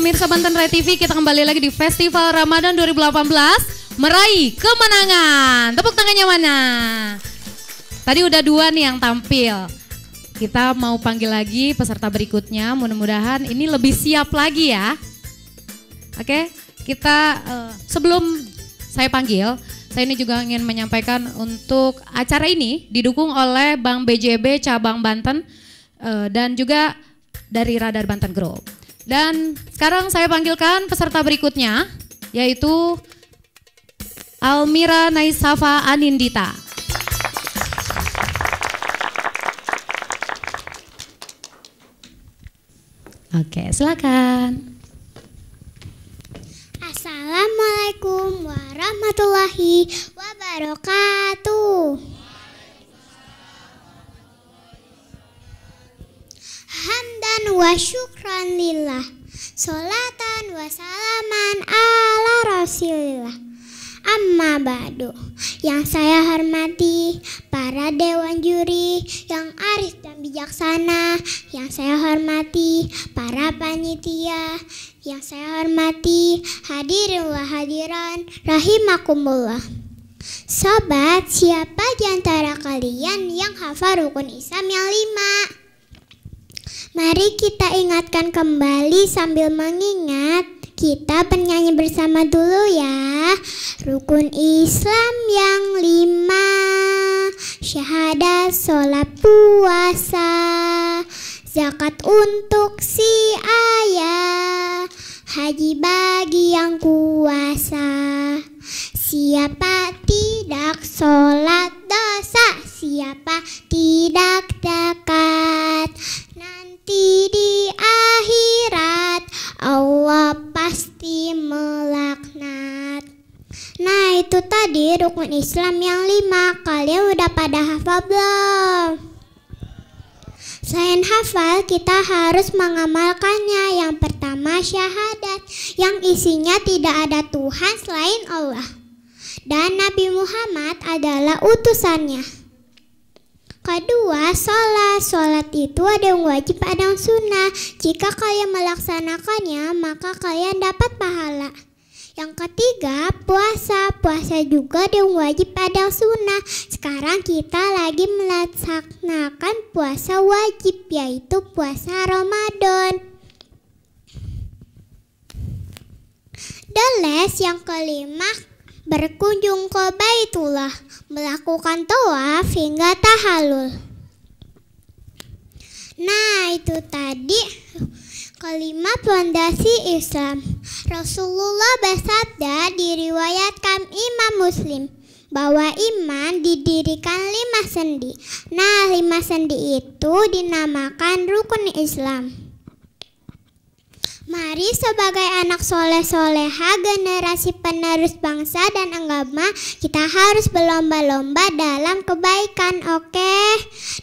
pemirsa Banten Rai TV, kita kembali lagi di Festival Ramadan 2018 meraih kemenangan. Tepuk tangannya mana? Tadi udah dua nih yang tampil. Kita mau panggil lagi peserta berikutnya, mudah-mudahan ini lebih siap lagi ya. Oke, kita uh, sebelum saya panggil, saya ini juga ingin menyampaikan untuk acara ini didukung oleh Bank BJB Cabang Banten uh, dan juga dari Radar Banten Group. Dan sekarang saya panggilkan peserta berikutnya, yaitu Almira Naisafa Anindita. Oke, silakan. Assalamualaikum warahmatullahi wabarakatuh. Salatan wa salaman ala Rasulillah. Amma ba'du yang saya hormati para dewan juri yang arif dan bijaksana yang saya hormati para panitia yang saya hormati hadirin wa hadiran rahimakumullah Sobat, siapa diantara kalian yang hafal rukun Islam yang lima? Mari kita ingatkan kembali sambil mengingat kita bernyanyi bersama dulu ya. Rukun Islam yang lima, syahadat, sholat, puasa, zakat untuk si ayah, haji bagi yang kuasa. Siapa tidak sholat dosa, siapa tidak dekat Islam yang lima, kalian udah pada hafal belum? Selain hafal, kita harus mengamalkannya. Yang pertama syahadat, yang isinya tidak ada Tuhan selain Allah. Dan Nabi Muhammad adalah utusannya. Kedua, sholat. Sholat itu ada yang wajib, ada yang sunnah. Jika kalian melaksanakannya, maka kalian dapat pahala. Yang ketiga, puasa. Puasa juga yang wajib pada sunnah. Sekarang kita lagi melaksanakan puasa wajib, yaitu puasa Ramadan. The last, yang kelima, berkunjung ke Baitullah, melakukan tawaf hingga tahalul. Nah, itu tadi kelima pondasi Islam. Rasulullah bersabda diriwayatkan Imam Muslim bahwa iman didirikan lima sendi. Nah, lima sendi itu dinamakan rukun Islam. Mari sebagai anak soleh-soleha generasi penerus bangsa dan agama kita harus berlomba-lomba dalam kebaikan oke okay?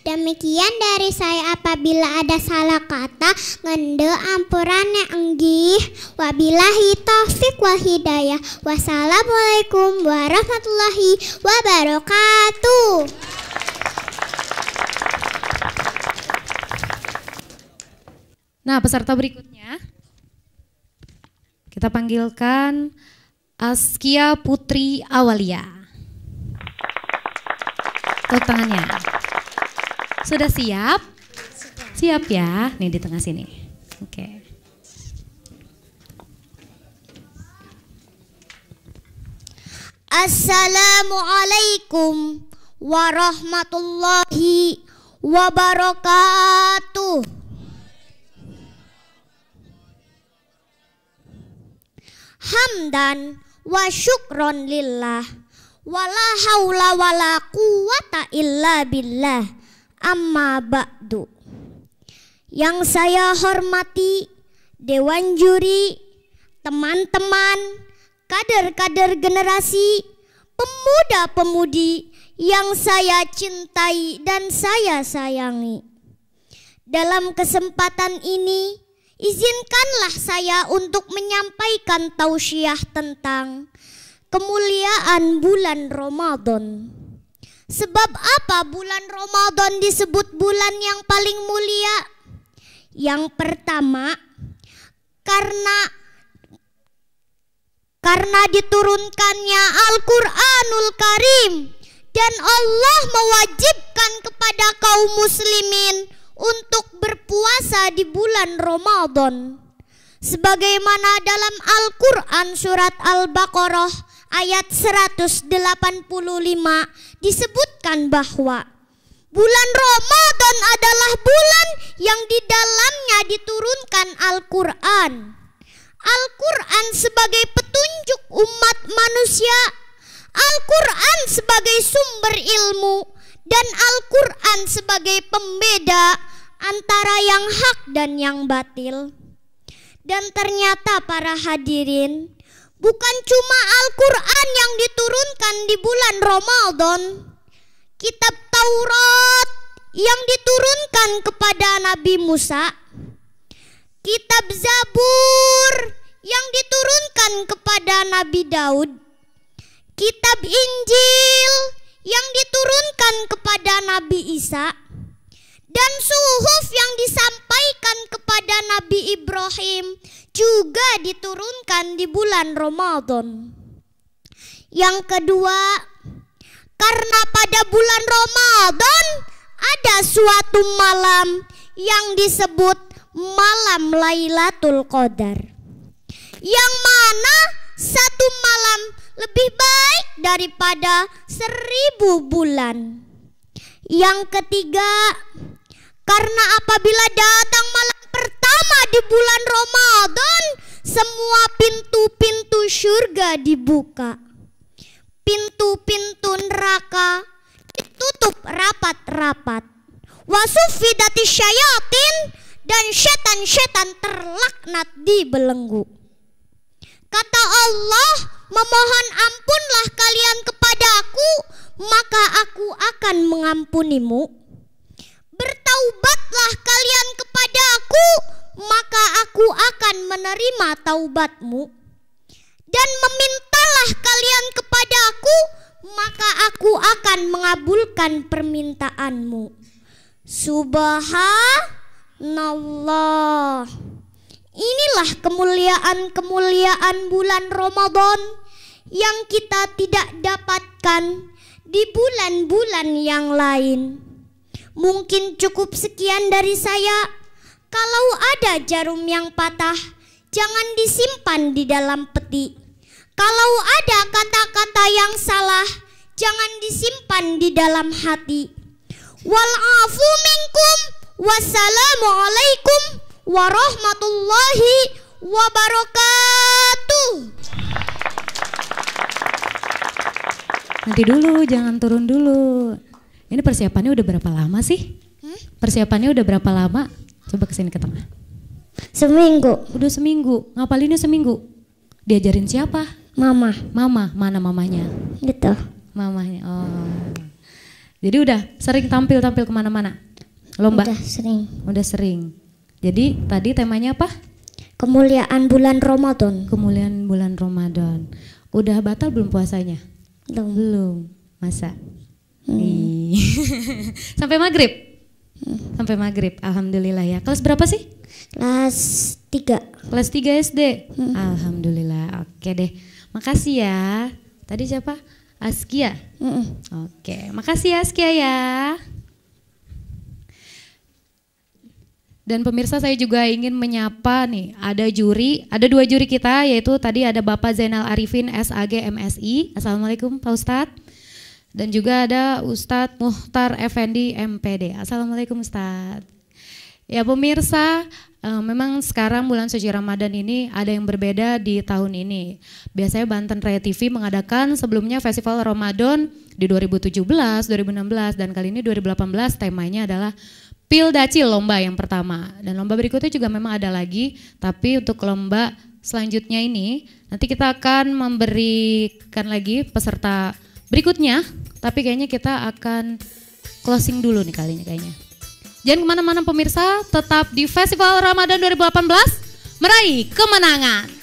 Demikian dari saya apabila ada salah kata ngende ampurannya enggih Wabilahi taufik wa hidayah Wassalamualaikum warahmatullahi wabarakatuh Nah peserta berikutnya kita panggilkan Askia Putri Awalia. Tuh tangannya. Sudah siap? Siap ya, nih di tengah sini. Oke. Okay. Assalamualaikum warahmatullahi wabarakatuh. hamdan wa syukron lillah wala haula wala quwata illa billah amma ba'du yang saya hormati dewan juri teman-teman kader-kader generasi pemuda-pemudi yang saya cintai dan saya sayangi dalam kesempatan ini Izinkanlah saya untuk menyampaikan tausiah tentang kemuliaan bulan Ramadan. Sebab apa bulan Ramadan disebut bulan yang paling mulia? Yang pertama, karena karena diturunkannya Al-Qur'anul Karim dan Allah mewajibkan kepada kaum muslimin untuk berpuasa di bulan Ramadan. Sebagaimana dalam Al-Quran surat Al-Baqarah ayat 185 disebutkan bahwa Bulan Ramadan adalah bulan yang di dalamnya diturunkan Al-Quran. Al-Quran sebagai petunjuk umat manusia. Al-Quran sebagai sumber ilmu dan Al-Quran sebagai pembeda antara yang hak dan yang batil. Dan ternyata para hadirin, bukan cuma Al-Quran yang diturunkan di bulan Ramadan, kitab Taurat yang diturunkan kepada Nabi Musa, kitab Zabur yang diturunkan kepada Nabi Daud, kitab Injil yang diturunkan kepada Nabi Isa dan suhuf yang disampaikan kepada Nabi Ibrahim juga diturunkan di bulan Ramadan. Yang kedua, karena pada bulan Ramadan ada suatu malam yang disebut malam Lailatul Qadar. Yang mana satu malam lebih baik daripada seribu bulan. Yang ketiga, karena apabila datang malam pertama di bulan Ramadan, semua pintu-pintu surga dibuka. Pintu-pintu neraka ditutup rapat-rapat. Wasufidati syayatin dan setan-setan terlaknat di belenggu. Kata Allah, "Memohon ampunlah kalian kepada aku, maka aku akan mengampunimu. Bertaubatlah kalian kepada aku, maka aku akan menerima taubatmu. Dan memintalah kalian kepada aku, maka aku akan mengabulkan permintaanmu." Subhanallah. Inilah kemuliaan-kemuliaan bulan Ramadan yang kita tidak dapatkan di bulan-bulan yang lain. Mungkin cukup sekian dari saya. Kalau ada jarum yang patah, jangan disimpan di dalam peti. Kalau ada kata-kata yang salah, jangan disimpan di dalam hati. Wal'afu minkum wassalamualaikum warahmatullahi wabarakatuh. Nanti dulu, jangan turun dulu. Ini persiapannya udah berapa lama sih? Persiapannya udah berapa lama? Coba kesini ke tengah. Seminggu. Udah seminggu. Ngapalinnya seminggu? Diajarin siapa? Mama. Mama, mana mamanya? Gitu. Mamanya, oh. Jadi udah sering tampil-tampil kemana-mana? Lomba? Udah sering. Udah sering. Jadi tadi temanya apa? Kemuliaan bulan Ramadan. Kemuliaan bulan Ramadan. Udah batal belum puasanya? Belum. Belum. Masa? Hmm. Sampai maghrib? Hmm. Sampai maghrib, alhamdulillah ya. Kelas berapa sih? Kelas 3. Kelas 3 SD? Hmm. Alhamdulillah, oke deh. Makasih ya. Tadi siapa? Askia? Hmm. Oke, makasih ya Askia ya. Dan pemirsa saya juga ingin menyapa nih, ada juri, ada dua juri kita yaitu tadi ada Bapak Zainal Arifin SAG MSI. Assalamualaikum Pak Ustadz. Dan juga ada Ustadz Muhtar Effendi MPD. Assalamualaikum Ustadz. Ya pemirsa, eh, memang sekarang bulan suci Ramadan ini ada yang berbeda di tahun ini. Biasanya Banten Raya TV mengadakan sebelumnya festival Ramadan di 2017, 2016, dan kali ini 2018 temanya adalah Pil Dacil lomba yang pertama. Dan lomba berikutnya juga memang ada lagi, tapi untuk lomba selanjutnya ini nanti kita akan memberikan lagi peserta berikutnya, tapi kayaknya kita akan closing dulu nih kali ini kayaknya. Jangan kemana-mana pemirsa, tetap di Festival Ramadan 2018 meraih kemenangan.